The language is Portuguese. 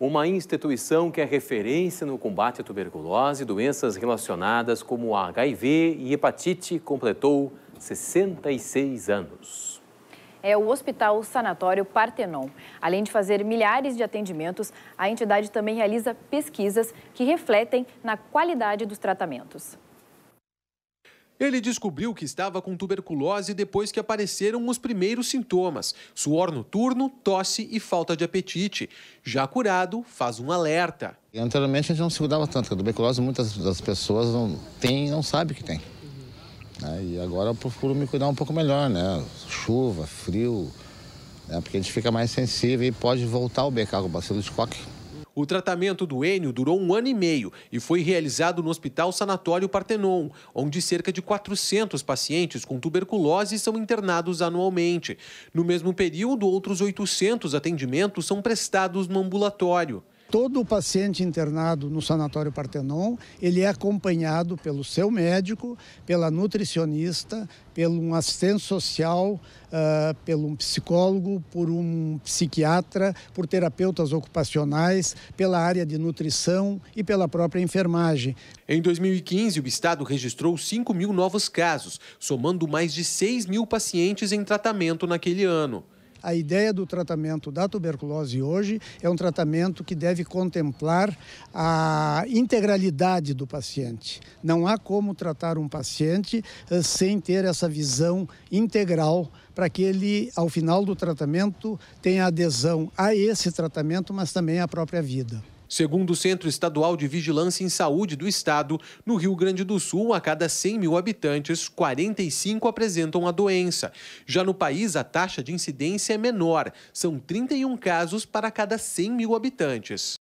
uma instituição que é referência no combate à tuberculose e doenças relacionadas como HIV e hepatite, completou 66 anos é o Hospital Sanatório Partenon. Além de fazer milhares de atendimentos, a entidade também realiza pesquisas que refletem na qualidade dos tratamentos. Ele descobriu que estava com tuberculose depois que apareceram os primeiros sintomas: suor noturno, tosse e falta de apetite. Já curado, faz um alerta. Anteriormente a gente não se cuidava tanto, porque a tuberculose muitas das pessoas não tem, não sabe que tem. Né? E agora eu procuro me cuidar um pouco melhor, né? Chuva, frio, né? porque a gente fica mais sensível e pode voltar o BK, o bacilo de coque. O tratamento do Enio durou um ano e meio e foi realizado no Hospital Sanatório Partenon, onde cerca de 400 pacientes com tuberculose são internados anualmente. No mesmo período, outros 800 atendimentos são prestados no ambulatório todo paciente internado no Sanatório Partenon, ele é acompanhado pelo seu médico, pela nutricionista, pelo um assistente social, uh, pelo um psicólogo, por um psiquiatra, por terapeutas ocupacionais, pela área de nutrição e pela própria enfermagem. Em 2015, o estado registrou 5 mil novos casos, somando mais de 6 mil pacientes em tratamento naquele ano. A ideia do tratamento da tuberculose hoje é um tratamento que deve contemplar a integralidade do paciente. Não há como tratar um paciente eh, sem ter essa visão integral para que ele, ao final do tratamento, tenha adesão a esse tratamento, mas também à própria vida. Segundo o Centro Estadual de Vigilância em Saúde do Estado, no Rio Grande do Sul, a cada 100 mil habitantes, 45 apresentam a doença. Já no país, a taxa de incidência é menor, são 31 casos para cada 100 mil habitantes.